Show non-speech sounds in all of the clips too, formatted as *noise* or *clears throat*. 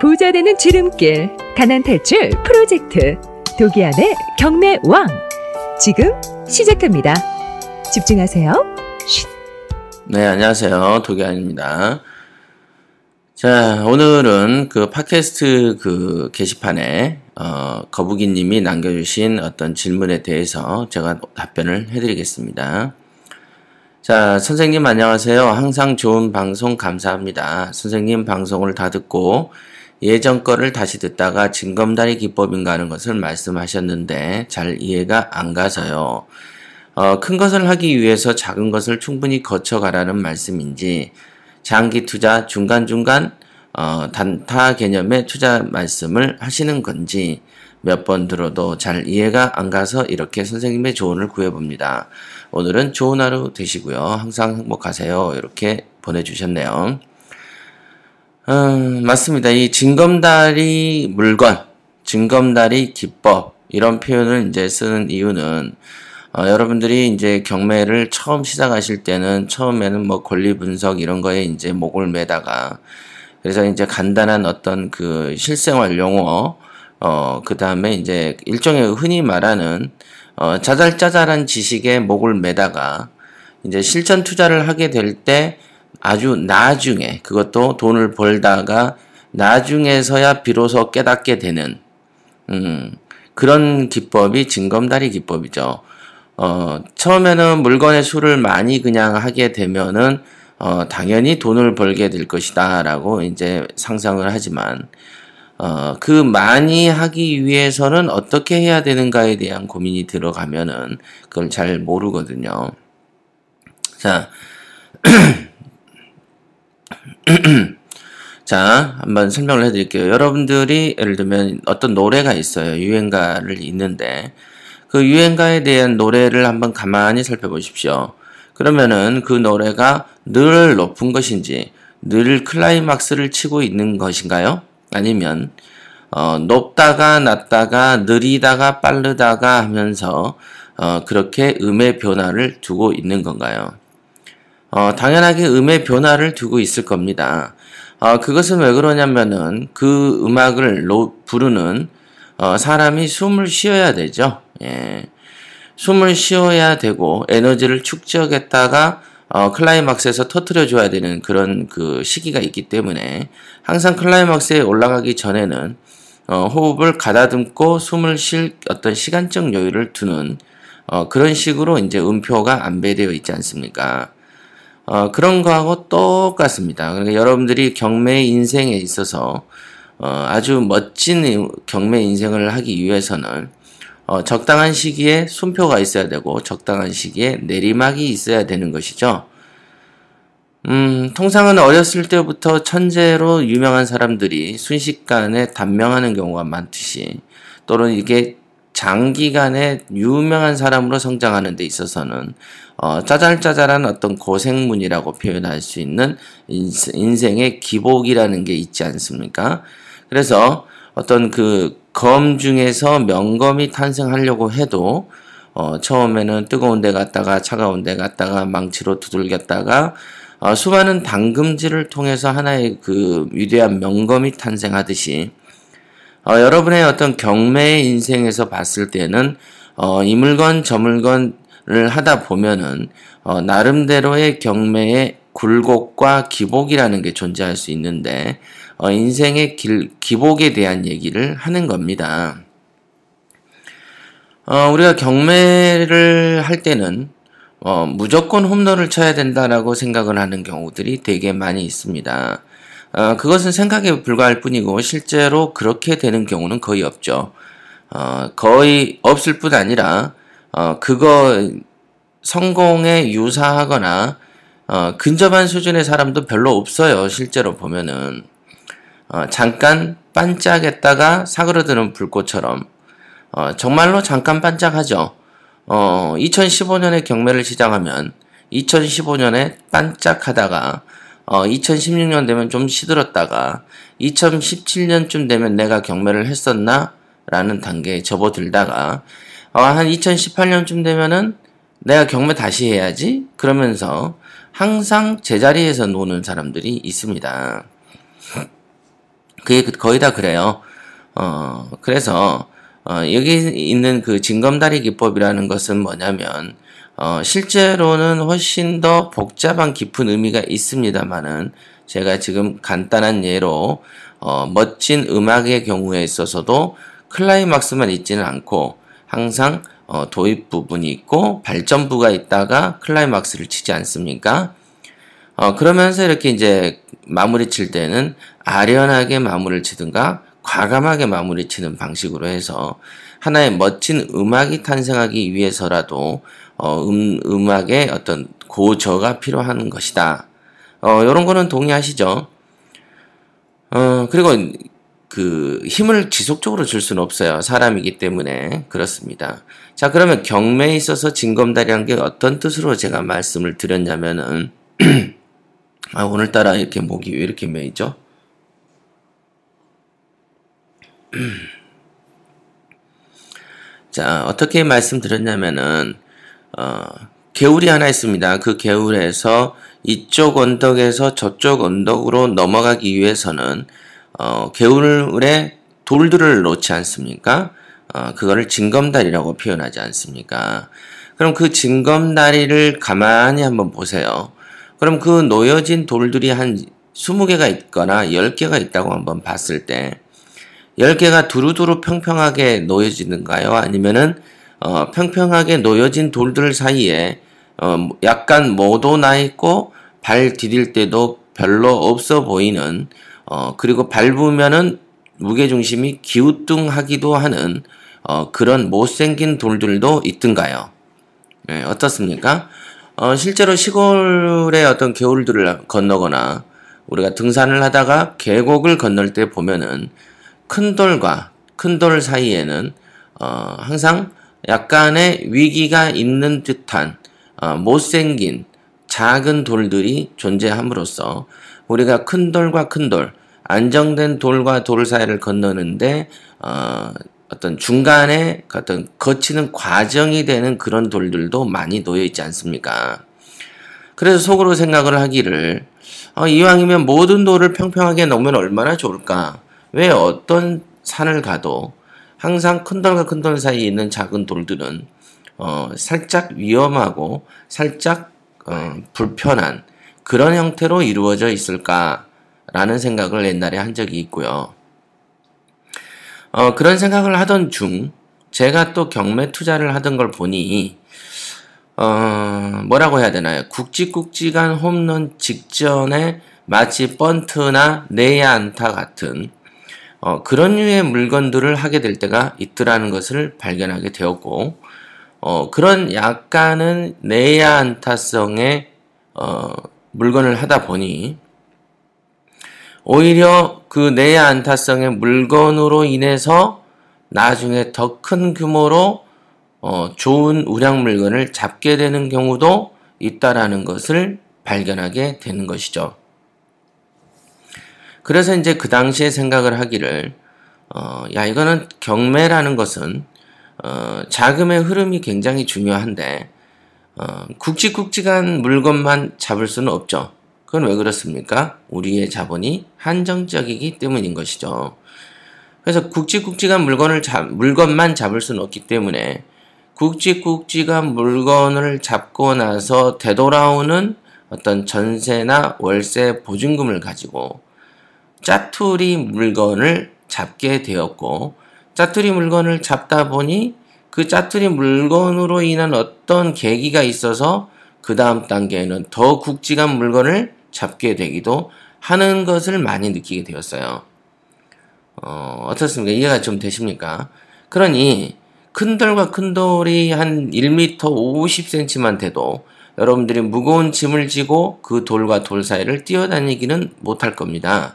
부자 되는 지름길 가난 탈출 프로젝트 도기안의 경매 왕 지금 시작합니다. 집중하세요. 쉿. 네, 안녕하세요. 도기안입니다. 자, 오늘은 그 팟캐스트 그 게시판에 어, 거북이 님이 남겨주신 어떤 질문에 대해서 제가 답변을 해드리겠습니다. 자, 선생님 안녕하세요. 항상 좋은 방송 감사합니다. 선생님 방송을 다 듣고 예전 거를 다시 듣다가 징검다리 기법인가 하는 것을 말씀하셨는데 잘 이해가 안 가서요. 어, 큰 것을 하기 위해서 작은 것을 충분히 거쳐가라는 말씀인지 장기 투자 중간중간 어, 단타 개념의 투자 말씀을 하시는 건지 몇 번 들어도 잘 이해가 안 가서 이렇게 선생님의 조언을 구해봅니다. 오늘은 좋은 하루 되시고요. 항상 행복하세요. 이렇게 보내주셨네요. 음, 맞습니다. 이 징검다리 물건, 징검다리 기법, 이런 표현을 이제 쓰는 이유는, 어, 여러분들이 이제 경매를 처음 시작하실 때는 처음에는 뭐 권리 분석 이런 거에 이제 목을 매다가, 그래서 이제 간단한 어떤 그 실생활 용어, 어, 그 다음에 이제 일종의 흔히 말하는, 어, 자잘자잘한 지식에 목을 매다가, 이제 실전 투자를 하게 될 때, 아주 나중에 그것도 돈을 벌다가 나중에서야 비로소 깨닫게 되는 음, 그런 기법이 징검다리 기법이죠. 어, 처음에는 물건의 수를 많이 그냥 하게 되면은 어, 당연히 돈을 벌게 될 것이다라고 이제 상상을 하지만 어, 그 많이 하기 위해서는 어떻게 해야 되는가에 대한 고민이 들어가면은 그걸 잘 모르거든요. 자. *clears throat* *clears throat* 자, 한번 설명을 해드릴게요. 여러분들이 예를 들면 어떤 노래가 있어요. 유행가를 있는데 그 유행가에 대한 노래를 한번 가만히 살펴보십시오. 그러면은 그 노래가 늘 높은 것인지 늘 클라이막스를 치고 있는 것인가요? 아니면 어, 높다가 낮다가 느리다가 빠르다가 하면서 어, 그렇게 음의 변화를 두고 있는 건가요? 어, 당연하게 음의 변화를 두고 있을 겁니다. 어, 그것은 왜 그러냐면은 그 음악을 로, 부르는 어, 사람이 숨을 쉬어야 되죠. 예. 숨을 쉬어야 되고 에너지를 축적했다가 어, 클라이막스에서 터트려 줘야 되는 그런 그 시기가 있기 때문에 항상 클라이막스에 올라가기 전에는 어, 호흡을 가다듬고 숨을 쉴 어떤 시간적 여유를 두는 어, 그런 식으로 이제 음표가 안배되어 있지 않습니까? 어, 그런 거하고 똑같습니다. 그러니까 여러분들이 경매 인생에 있어서 어, 아주 멋진 경매 인생을 하기 위해서는 어, 적당한 시기에 순표가 있어야 되고 적당한 시기에 내리막이 있어야 되는 것이죠. 음, 통상은 어렸을 때부터 천재로 유명한 사람들이 순식간에 단명하는 경우가 많듯이 또는 이게 장기간에 유명한 사람으로 성장하는 데 있어서는 어, 짜잘짜잘한 어떤 고생문이라고 표현할 수 있는 인생의 기복이라는 게 있지 않습니까? 그래서 어떤 그 검 중에서 명검이 탄생하려고 해도 어, 처음에는 뜨거운 데 갔다가 차가운 데 갔다가 망치로 두들겼다가 어, 수많은 당금질을 통해서 하나의 그 위대한 명검이 탄생하듯이 어, 여러분의 어떤 경매의 인생에서 봤을 때는 어, 이 물건 저 물건을 하다 보면은 어, 나름대로의 경매의 굴곡과 기복이라는 게 존재할 수 있는데 어, 인생의 길, 기복에 대한 얘기를 하는 겁니다. 어, 우리가 경매를 할 때는 어, 무조건 홈런을 쳐야 된다라고 생각을 하는 경우들이 되게 많이 있습니다. 어, 그것은 생각에 불과할 뿐이고 실제로 그렇게 되는 경우는 거의 없죠. 어, 거의 없을 뿐 아니라 어, 그거 성공에 유사하거나 어, 근접한 수준의 사람도 별로 없어요. 실제로 보면은 어, 잠깐 반짝했다가 사그러드는 불꽃처럼 어, 정말로 잠깐 반짝하죠. 어, 2015년에 경매를 시작하면 2015년에 반짝하다가 어, 2016년 되면 좀 시들었다가 2017년쯤 되면 내가 경매를 했었나? 라는 단계에 접어들다가 어, 한 2018년쯤 되면은 내가 경매 다시 해야지 그러면서 항상 제자리에서 노는 사람들이 있습니다. 그게 거의 다 그래요. 어, 그래서 어, 여기 있는 그 징검다리 기법이라는 것은 뭐냐면 어, 실제로는 훨씬 더 복잡한 깊은 의미가 있습니다만은 제가 지금 간단한 예로 어, 멋진 음악의 경우에 있어서도 클라이막스만 있지는 않고 항상 어, 도입 부분이 있고 발전부가 있다가 클라이막스를 치지 않습니까? 어, 그러면서 이렇게 이제 마무리 칠 때는 아련하게 마무리를 치든가 과감하게 마무리 치는 방식으로 해서 하나의 멋진 음악이 탄생하기 위해서라도 어, 음, 음악의 어떤 고저가 필요한 것이다. 어, 요런 거는 동의하시죠? 어, 그리고 그 힘을 지속적으로 줄 수는 없어요. 사람이기 때문에 그렇습니다. 자, 그러면 경매에 있어서 진검다리란 게 어떤 뜻으로 제가 말씀을 드렸냐면은 *clears throat* 아, 오늘따라 이렇게 목이 왜 이렇게 메이죠? *clears throat* 자, 어떻게 말씀드렸냐면은 어, 개울이 하나 있습니다. 그 개울에서 이쪽 언덕에서 저쪽 언덕으로 넘어가기 위해서는 어, 개울에 돌들을 놓지 않습니까? 어, 그거를 진검다리라고 표현하지 않습니까? 그럼 그징검다리를 가만히 한번 보세요. 그럼 그 놓여진 돌들이 한 20개가 있거나 10개가 있다고 한번 봤을 때 10개가 두루두루 평평하게 놓여지는가요? 아니면은 어, 평평하게 놓여진 돌들 사이에 어, 약간 모도나 있고 발 디딜 때도 별로 없어 보이는 어, 그리고 밟으면은 무게중심이 기우뚱하기도 하는 어, 그런 못생긴 돌들도 있던가요? 네, 어떻습니까? 어, 실제로 시골의 어떤 겨울들을 건너거나 우리가 등산을 하다가 계곡을 건널 때 보면은 큰 돌과 큰 돌 사이에는 어, 항상 약간의 위기가 있는 듯한 어, 못생긴 작은 돌들이 존재함으로써 우리가 큰 돌과 큰 돌, 안정된 돌과 돌 사이를 건너는데 어, 떤 중간에 어떤 거치는 과정이 되는 그런 돌들도 많이 놓여 있지 않습니까? 그래서 속으로 생각을 하기를 어, 이왕이면 모든 돌을 평평하게 놓으면 얼마나 좋을까? 왜 어떤 산을 가도 항상 큰 돌과 큰 돌 사이에 있는 작은 돌들은 어, 살짝 위험하고 살짝 어, 불편한 그런 형태로 이루어져 있을까라는 생각을 옛날에 한 적이 있고요. 어, 그런 생각을 하던 중 제가 또 경매 투자를 하던 걸 보니 어, 뭐라고 해야 되나요? 굵직굵직한 홈런 직전에 마치 번트나 내야 안타 같은 어, 그런 류의 물건들을 하게 될 때가 있더라는 것을 발견하게 되었고 어, 그런 약간은 내야 안타성의 어, 물건을 하다 보니 오히려 그 내야 안타성의 물건으로 인해서 나중에 더 큰 규모로 어, 좋은 우량 물건을 잡게 되는 경우도 있다라는 것을 발견하게 되는 것이죠. 그래서 이제 그 당시에 생각을 하기를 어, 야 이거는 경매라는 것은 어, 자금의 흐름이 굉장히 중요한데 어, 굵직굵직한 물건만 잡을 수는 없죠. 그건 왜 그렇습니까? 우리의 자본이 한정적이기 때문인 것이죠. 그래서 굵직굵직한 물건을 잡, 물건만 잡을 수는 없기 때문에 굵직굵직한 물건을 잡고 나서 되돌아오는 어떤 전세나 월세 보증금을 가지고 짜투리 물건을 잡게 되었고 짜투리 물건을 잡다 보니 그 짜투리 물건으로 인한 어떤 계기가 있어서 그 다음 단계에는 더 굵직한 물건을 잡게 되기도 하는 것을 많이 느끼게 되었어요. 어, 어떻습니까? 이해가 좀 되십니까? 그러니 큰돌과 큰돌이 한 1m 50cm만 돼도 여러분들이 무거운 짐을 지고 그 돌과 돌 사이를 뛰어다니기는 못할 겁니다.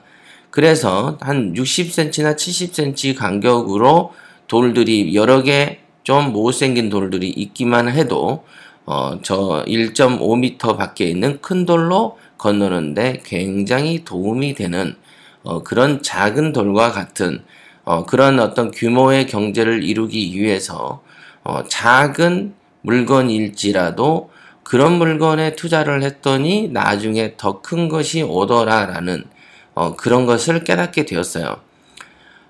그래서 한 60cm나 70cm 간격으로 돌들이 여러 개 좀 못생긴 돌들이 있기만 해도 어, 저 1.5m 밖에 있는 큰 돌로 건너는데 굉장히 도움이 되는 어, 그런 작은 돌과 같은 어, 그런 어떤 규모의 경제를 이루기 위해서 어, 작은 물건일지라도 그런 물건에 투자를 했더니 나중에 더 큰 것이 오더라라는 어, 그런 것을 깨닫게 되었어요.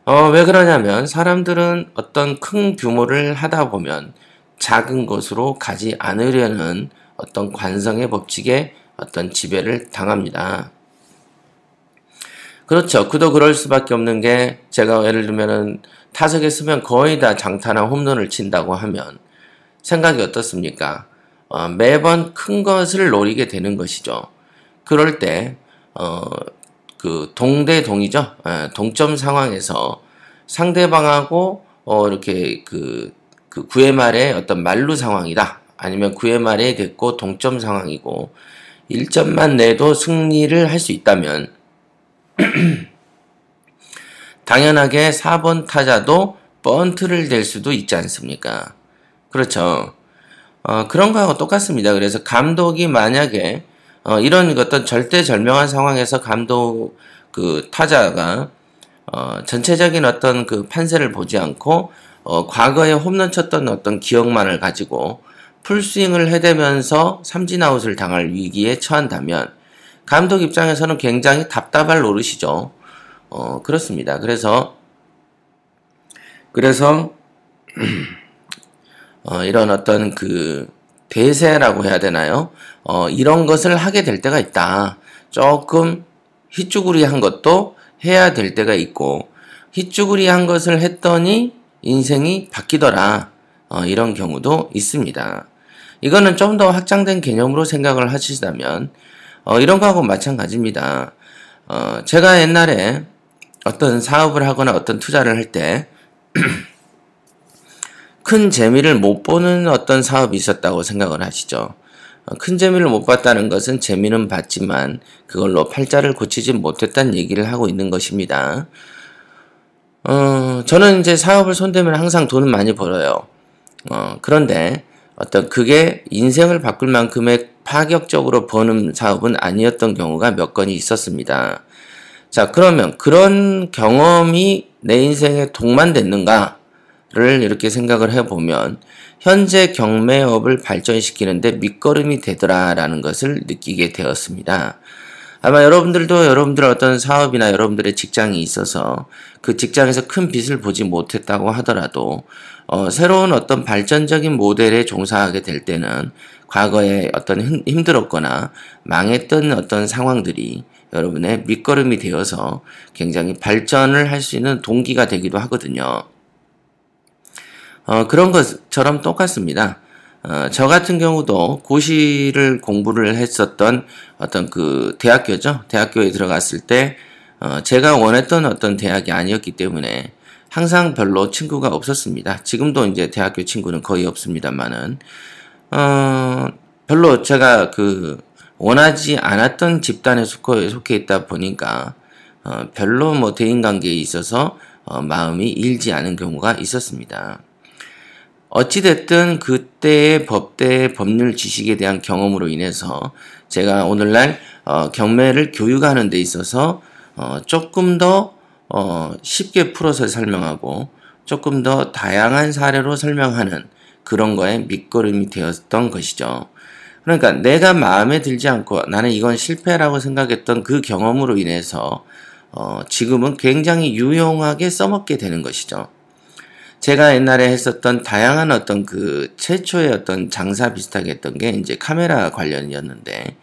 어, 왜 그러냐면 사람들은 어떤 큰 규모를 하다 보면 작은 것으로 가지 않으려는 어떤 관성의 법칙에 어떤 지배를 당합니다. 그렇죠. 그도 그럴 수밖에 없는 게 제가 예를 들면은 타석에 쓰면 거의 다 장타나 홈런을 친다고 하면 생각이 어떻습니까? 어, 매번 큰 것을 노리게 되는 것이죠. 그럴 때 어, 그 동대동이죠. 예, 동점 상황에서 상대방하고 어 이렇게 그, 그 9회 말에 어떤 말루 상황이다. 아니면 9회 말에 됐고 동점 상황이고 1점만 내도 승리를 할 수 있다면 *clears throat* 당연하게 4번 타자도 번트를 댈 수도 있지 않습니까? 그렇죠. 어, 그런 거하고 똑같습니다. 그래서 감독이 만약에 어, 이런 어떤 절대절명한 상황에서 감독 그 타자가 어, 전체적인 어떤 그 판세를 보지 않고 어, 과거에 홈런 쳤던 어떤 기억만을 가지고 풀스윙을 해대면서 삼진아웃을 당할 위기에 처한다면 감독 입장에서는 굉장히 답답할 노릇이죠. 어, 그렇습니다. 그래서 그래서 *clears throat* 어, 이런 어떤 그 대세라고 해야 되나요? 어, 이런 것을 하게 될 때가 있다. 조금 희쭈구리한 것도 해야 될 때가 있고 희쭈구리한 것을 했더니 인생이 바뀌더라. 어, 이런 경우도 있습니다. 이거는 좀 더 확장된 개념으로 생각을 하시다면 어, 이런 거하고 마찬가지입니다. 어, 제가 옛날에 어떤 사업을 하거나 어떤 투자를 할때 *clears throat* 큰 재미를 못 보는 어떤 사업이 있었다고 생각을 하시죠. 큰 재미를 못 봤다는 것은 재미는 봤지만 그걸로 팔자를 고치지 못했다는 얘기를 하고 있는 것입니다. 어, 저는 이제 사업을 손대면 항상 돈은 많이 벌어요. 어, 그런데 어떤 그게 인생을 바꿀 만큼의 파격적으로 버는 사업은 아니었던 경우가 몇 건이 있었습니다. 자, 그러면 그런 경험이 내 인생에 동만됐는가 를 이렇게 생각을 해보면 현재 경매업을 발전시키는데 밑거름이 되더라라는 것을 느끼게 되었습니다. 아마 여러분들도 여러분들의 어떤 사업이나 여러분들의 직장이 있어서 그 직장에서 큰 빚을 보지 못했다고 하더라도 어, 새로운 어떤 발전적인 모델에 종사하게 될 때는 과거에 어떤 힘들었거나 망했던 어떤 상황들이 여러분의 밑거름이 되어서 굉장히 발전을 할 수 있는 동기가 되기도 하거든요. 어, 그런 것처럼 똑같습니다. 어, 저 같은 경우도 고시를 공부를 했었던 어떤 그 대학교죠. 대학교에 들어갔을 때 어, 제가 원했던 어떤 대학이 아니었기 때문에 항상 별로 친구가 없었습니다. 지금도 이제 대학교 친구는 거의 없습니다만은 어, 별로 제가 그 원하지 않았던 집단에 속해, 속해 있다 보니까 어, 별로 뭐 대인관계에 있어서 어, 마음이 일지 않은 경우가 있었습니다. 어찌됐든 그때의 법대 법률 지식에 대한 경험으로 인해서 제가 오늘날 어, 경매를 교육하는 데 있어서 어, 조금 더 어, 쉽게 풀어서 설명하고 조금 더 다양한 사례로 설명하는 그런 거에 밑거름이 되었던 것이죠. 그러니까 내가 마음에 들지 않고 나는 이건 실패라고 생각했던 그 경험으로 인해서 어, 지금은 굉장히 유용하게 써먹게 되는 것이죠. 제가 옛날에 했었던 다양한 어떤 그 최초의 어떤 장사 비슷하게 했던 게 이제 카메라 관련이었는데,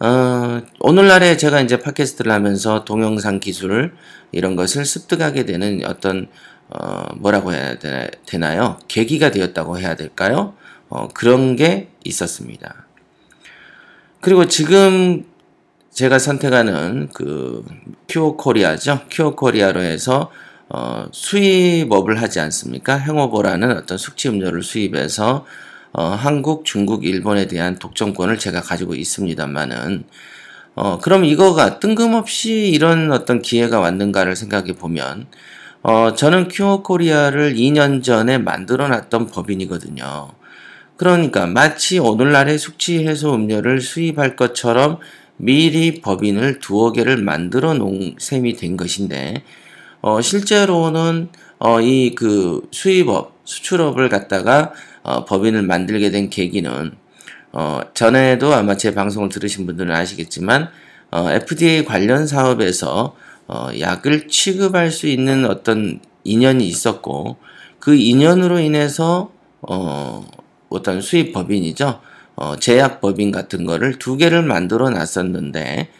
어, 오늘날에 제가 이제 팟캐스트를 하면서 동영상 기술 이런 것을 습득하게 되는 어떤 어, 뭐라고 해야 되나, 요 계기가 되었다고 해야 될까요? 어, 그런 게 있었습니다. 그리고 지금 제가 선택하는 그 큐어 코리아죠. 큐어 코리아로 해서 어, 수입업을 하지 않습니까? 행오보라는 어떤 숙취 음료를 수입해서 어, 한국, 중국, 일본에 대한 독점권을 제가 가지고 있습니다만은 어, 그럼 이거가 뜬금없이 이런 어떤 기회가 왔는가를 생각해 보면 어, 저는 큐어 코리아를 2년 전에 만들어 놨던 법인이거든요. 그러니까 마치 오늘날의 숙취 해소 음료를 수입할 것처럼 미리 법인을 두어 개를 만들어 놓은 셈이 된 것인데 어, 실제로는 어, 이 그 수입업, 수출업을 갖다가 어, 법인을 만들게 된 계기는 어, 전에도 아마 제 방송을 들으신 분들은 아시겠지만 어, FDA 관련 사업에서 어, 약을 취급할 수 있는 어떤 인연이 있었고 그 인연으로 인해서 어, 어떤 수입 법인이죠. 어, 제약 법인 같은 거를 두 개를 만들어 놨었는데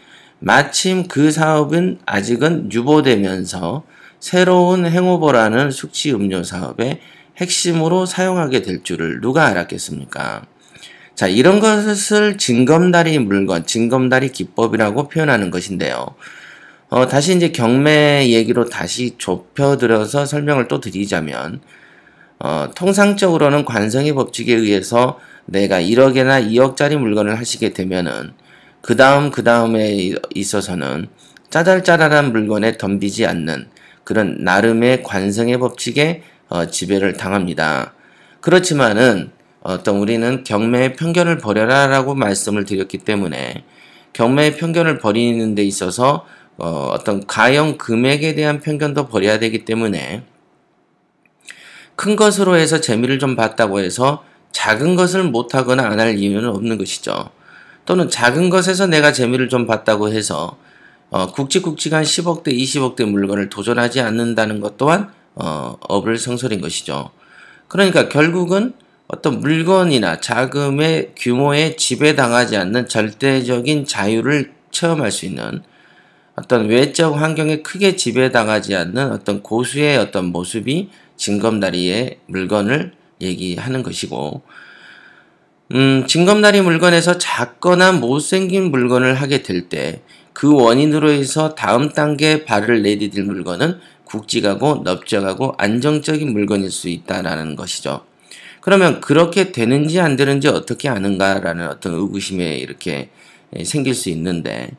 마침 그 사업은 아직은 유보되면서 새로운 행오버라는 숙취 음료 사업의 핵심으로 사용하게 될 줄을 누가 알았겠습니까? 자, 이런 것을 징검다리 물건, 징검다리 기법이라고 표현하는 것인데요. 어, 다시 이제 경매 얘기로 다시 좁혀들어서 설명을 또 드리자면, 어, 통상적으로는 관성의 법칙에 의해서 내가 1억이나 2억짜리 물건을 하시게 되면은 그 다음 그 다음에 있어서는 짜잘짜잘한 물건에 덤비지 않는 그런 나름의 관성의 법칙에 어, 지배를 당합니다. 그렇지만은 어떤 우리는 경매의 편견을 버려라 라고 말씀을 드렸기 때문에 경매의 편견을 버리는 데 있어서 어, 어떤 가형 금액에 대한 편견도 버려야 되기 때문에 큰 것으로 해서 재미를 좀 봤다고 해서 작은 것을 못하거나 안 할 이유는 없는 것이죠. 또는 작은 것에서 내가 재미를 좀 봤다고 해서 어, 굵직굵직한 10억대, 20억대 물건을 도전하지 않는다는 것 또한 어, 업을 성설인 것이죠. 그러니까 결국은 어떤 물건이나 자금의 규모에 지배당하지 않는 절대적인 자유를 체험할 수 있는 어떤 외적 환경에 크게 지배당하지 않는 어떤 고수의 어떤 모습이 징검다리의 물건을 얘기하는 것이고 음, 징검다리 물건에서 작거나 못생긴 물건을 하게 될 때 그 원인으로 해서 다음 단계 에 발을 내디딜 물건은 굵직하고 넓적하고 안정적인 물건일 수 있다라는 것이죠. 그러면 그렇게 되는지 안 되는지 어떻게 아는가라는 어떤 의구심에 이렇게 예, 생길 수 있는데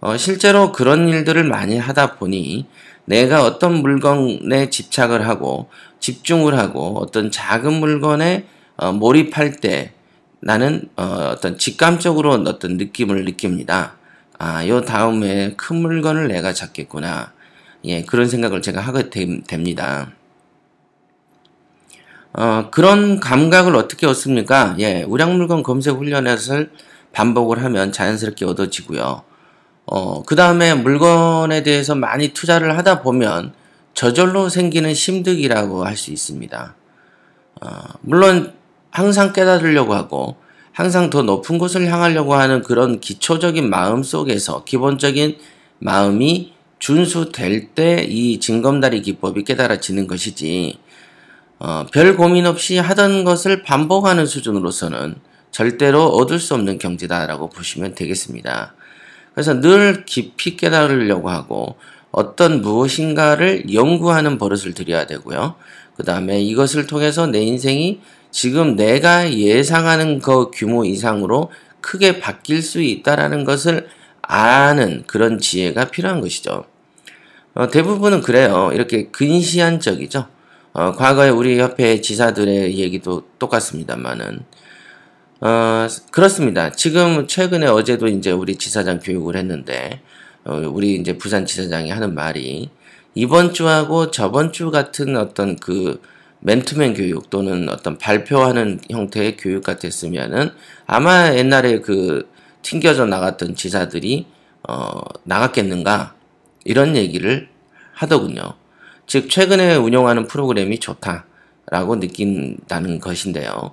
어, 실제로 그런 일들을 많이 하다 보니 내가 어떤 물건에 집착을 하고 집중을 하고 어떤 작은 물건에 어, 몰입할 때 나는 어, 떤 직감적으로 어떤 느낌을 느낍니다. 아, 요 다음에 큰 물건을 내가 잡겠구나. 예, 그런 생각을 제가 하게 됩니다. 어, 그런 감각을 어떻게 얻습니까? 예, 우량물건 검색 훈련에서 반복을 하면 자연스럽게 얻어지고요. 어, 그 다음에 물건에 대해서 많이 투자를 하다 보면 저절로 생기는 심득이라고 할 수 있습니다. 어, 물론 항상 깨달으려고 하고 항상 더 높은 곳을 향하려고 하는 그런 기초적인 마음 속에서 기본적인 마음이 준수될 때이 징검다리 기법이 깨달아지는 것이지 어, 별 고민 없이 하던 것을 반복하는 수준으로서는 절대로 얻을 수 없는 경지다라고 보시면 되겠습니다. 그래서 늘 깊이 깨달으려고 하고 어떤 무엇인가를 연구하는 버릇을 들여야 되고요. 그 다음에 이것을 통해서 내 인생이 지금 내가 예상하는 그 규모 이상으로 크게 바뀔 수 있다라는 것을 아는 그런 지혜가 필요한 것이죠. 어, 대부분은 그래요. 이렇게 근시안적이죠. 어, 과거에 우리 협회 지사들의 얘기도 똑같습니다만은 어, 그렇습니다. 지금 최근에 어제도 이제 우리 지사장 교육을 했는데 어, 우리 이제 부산 지사장이 하는 말이 이번 주하고 저번 주 같은 어떤 그 맨투맨 교육 또는 어떤 발표하는 형태의 교육 같았으면은 아마 옛날에 그 튕겨져 나갔던 지사들이 어, 나갔겠는가 이런 얘기를 하더군요. 즉 최근에 운영하는 프로그램이 좋다라고 느낀다는 것인데요.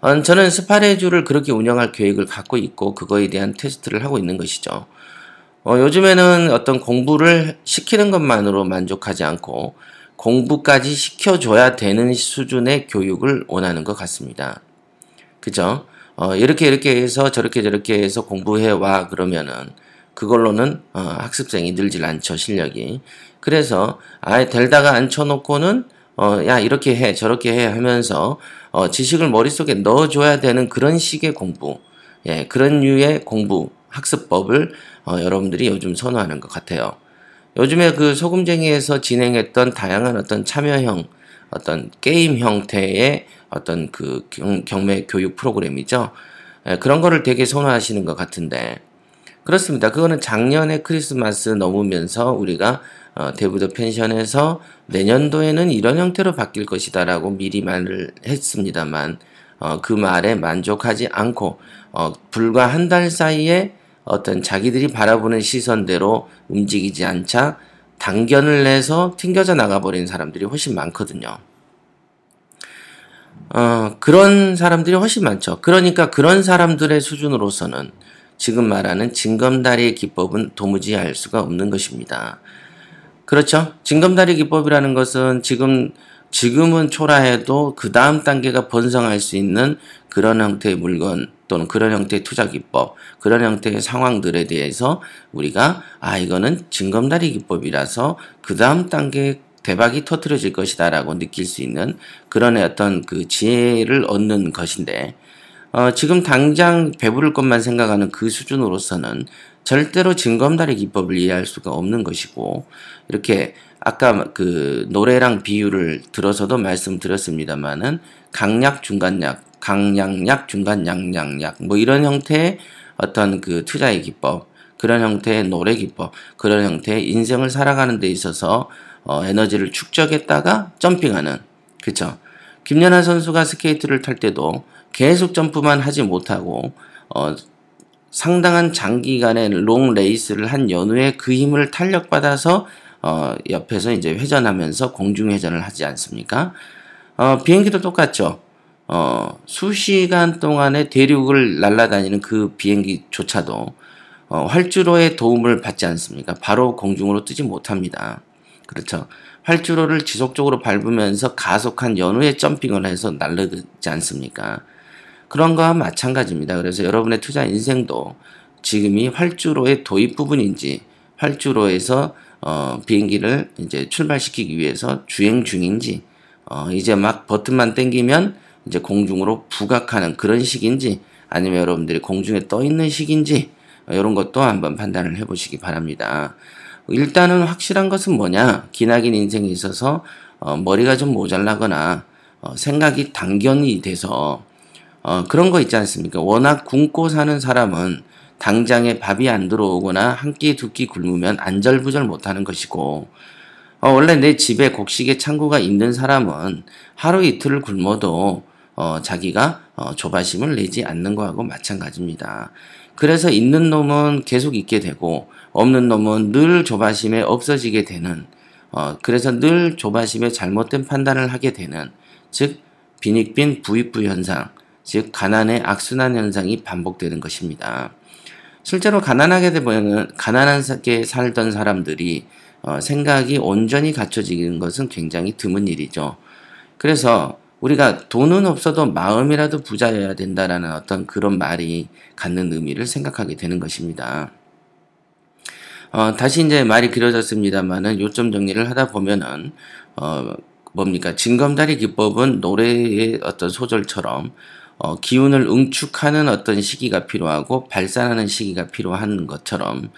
어, 저는 스파레주를 그렇게 운영할 계획을 갖고 있고 그거에 대한 테스트를 하고 있는 것이죠. 어, 요즘에는 어떤 공부를 시키는 것만으로 만족하지 않고 공부까지 시켜줘야 되는 수준의 교육을 원하는 것 같습니다. 그죠? 어, 이렇게 이렇게 해서 저렇게 저렇게 해서 공부해와 그러면은 그걸로는 어, 학습생이 늘질 않죠 실력이 그래서 아예 델다가 앉혀놓고는 어, 야 이렇게 해 저렇게 해 하면서 어, 지식을 머릿속에 넣어줘야 되는 그런 식의 공부 예 그런 류의 공부 학습법을 어, 여러분들이 요즘 선호하는 것 같아요 요즘에 그 소금쟁이에서 진행했던 다양한 어떤 참여형 어떤 게임 형태의 어떤 그 경매 교육 프로그램이죠. 예, 그런 거를 되게 선호하시는 것 같은데 그렇습니다. 그거는 작년에 크리스마스 넘으면서 우리가 어, 대부도 펜션에서 내년도에는 이런 형태로 바뀔 것이다라고 미리 말을 했습니다만 어, 그 말에 만족하지 않고 어, 불과 한 달 사이에 어떤 자기들이 바라보는 시선대로 움직이지 않자 당견을 내서 튕겨져 나가버린 사람들이 훨씬 많거든요. 어, 그런 사람들이 훨씬 많죠. 그러니까 그런 사람들의 수준으로서는 지금 말하는 징검다리의 기법은 도무지 알 수가 없는 것입니다. 그렇죠. 징검다리 기법이라는 것은 지금 지금은 초라해도 그 다음 단계가 번성할 수 있는 그런 형태의 물건 또는 그런 형태의 투자 기법, 그런 형태의 상황들에 대해서 우리가 아 이거는 증검다리 기법이라서 그 다음 단계 대박이 터트려질 것이다라고 느낄 수 있는 그런 어떤 그 지혜를 얻는 것인데 어, 지금 당장 배부를 것만 생각하는 그 수준으로서는 절대로 증검다리 기법을 이해할 수가 없는 것이고 이렇게 아까 그 노래랑 비유를 들어서도 말씀드렸습니다만은 강약 중간약 강양약, 중간 양양약 뭐 이런 형태의 어떤 그 투자의 기법, 그런 형태의 노래 기법, 그런 형태의 인생을 살아가는 데 있어서 어, 에너지를 축적했다가 점핑하는 그쵸? 김연아 선수가 스케이트를 탈 때도 계속 점프만 하지 못하고 어, 상당한 장기간의 롱 레이스를 한 연후에 그 힘을 탄력받아서 어, 옆에서 이제 회전하면서 공중 회전을 하지 않습니까? 어, 비행기도 똑같죠. 어, 수시간 동안에 대륙을 날아다니는 그 비행기조차도 어, 활주로의 도움을 받지 않습니까? 바로 공중으로 뜨지 못합니다. 그렇죠. 활주로를 지속적으로 밟으면서 가속한 연후에 점핑을 해서 날르지 않습니까? 그런 거와 마찬가지입니다. 그래서 여러분의 투자 인생도 지금이 활주로의 도입 부분인지 활주로에서 어, 비행기를 이제 출발시키기 위해서 주행 중인지 어, 이제 막 버튼만 땡기면 이제 공중으로 부각하는 그런 식인지 아니면 여러분들이 공중에 떠 있는 식인지 이런 것도 한번 판단을 해보시기 바랍니다. 일단은 확실한 것은 뭐냐? 기나긴 인생이 있어서 어, 머리가 좀 모자라거나 어, 생각이 당견이 돼서 어, 그런 거 있지 않습니까? 워낙 굶고 사는 사람은 당장에 밥이 안 들어오거나 한 끼 두 끼 굶으면 안절부절 못하는 것이고 어, 원래 내 집에 곡식의 창고가 있는 사람은 하루 이틀을 굶어도 어, 자기가 어, 조바심을 내지 않는 거하고 마찬가지입니다. 그래서 있는 놈은 계속 있게 되고 없는 놈은 늘 조바심에 없어지게 되는 어, 그래서 늘 조바심에 잘못된 판단을 하게 되는 즉 빈익빈 부익부 현상 즉 가난의 악순환 현상이 반복되는 것입니다. 실제로 가난하게 되면 가난하게 살던 사람들이 어, 생각이 온전히 갖춰지는 것은 굉장히 드문 일이죠. 그래서 우리가 돈은 없어도 마음이라도 부자여야 된다라는 어떤 그런 말이 갖는 의미를 생각하게 되는 것입니다. 어, 다시 이제 말이 길어졌습니다만은 요점 정리를 하다 보면은 어, 뭡니까 진검다리 기법은 노래의 어떤 소절처럼 어, 기운을 응축하는 어떤 시기가 필요하고 발산하는 시기가 필요한 것처럼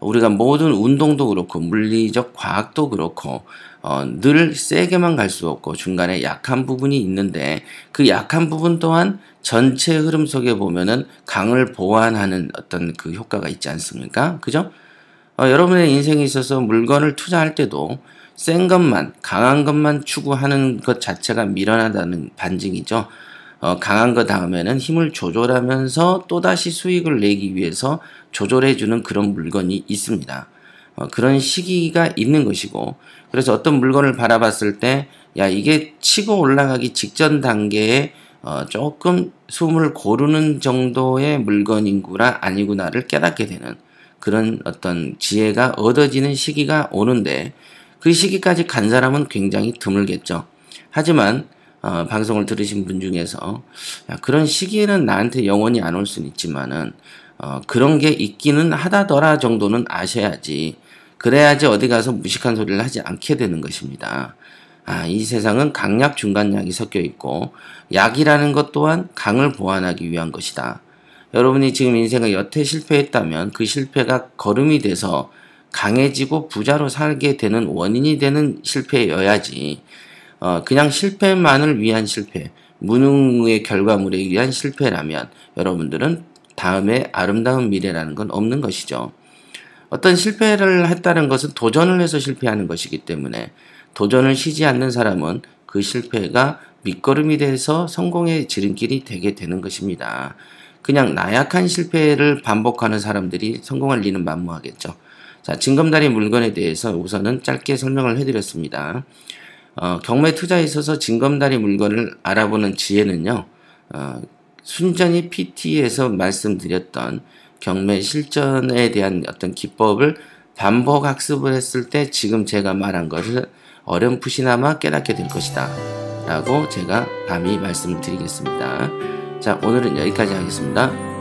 우리가 모든 운동도 그렇고 물리적 과학도 그렇고 어, 늘 세게만 갈 수 없고 중간에 약한 부분이 있는데 그 약한 부분 또한 전체 흐름 속에 보면은 강을 보완하는 어떤 그 효과가 있지 않습니까? 그죠? 어, 여러분의 인생에 있어서 물건을 투자할 때도 센 것만 강한 것만 추구하는 것 자체가 미련하다는 반증이죠. 어, 강한 것 다음에는 힘을 조절하면서 또다시 수익을 내기 위해서 조절해주는 그런 물건이 있습니다. 어, 그런 시기가 있는 것이고, 그래서 어떤 물건을 바라봤을 때, 야, 이게 치고 올라가기 직전 단계에 어, 조금 숨을 고르는 정도의 물건인구나 아니구나를 깨닫게 되는 그런 어떤 지혜가 얻어지는 시기가 오는데, 그 시기까지 간 사람은 굉장히 드물겠죠. 하지만, 어, 방송을 들으신 분 중에서 야, 그런 시기에는 나한테 영원히 안 올 수는 있지만은 어, 그런 게 있기는 하다더라 정도는 아셔야지 그래야지 어디 가서 무식한 소리를 하지 않게 되는 것입니다. 아, 이 세상은 강약 중간약이 섞여 있고 약이라는 것 또한 강을 보완하기 위한 것이다. 여러분이 지금 인생을 여태 실패했다면 그 실패가 거름이 돼서 강해지고 부자로 살게 되는 원인이 되는 실패여야지 어, 그냥 실패만을 위한 실패, 무능의 결과물에 의한 실패라면 여러분들은 다음에 아름다운 미래라는 건 없는 것이죠. 어떤 실패를 했다는 것은 도전을 해서 실패하는 것이기 때문에 도전을 쉬지 않는 사람은 그 실패가 밑거름이 돼서 성공의 지름길이 되게 되는 것입니다. 그냥 나약한 실패를 반복하는 사람들이 성공할 리는 만무하겠죠. 자, 징검다리 물건에 대해서 우선은 짧게 설명을 해드렸습니다. 어, 경매 투자에 있어서 진검다리 물건을 알아보는 지혜는요. 어, 순전히 PT에서 말씀드렸던 경매 실전에 대한 어떤 기법을 반복 학습을 했을 때 지금 제가 말한 것을 어렴풋이나마 깨닫게 될 것이다. 라고 제가 감히 말씀드리겠습니다. 자, 오늘은 여기까지 하겠습니다.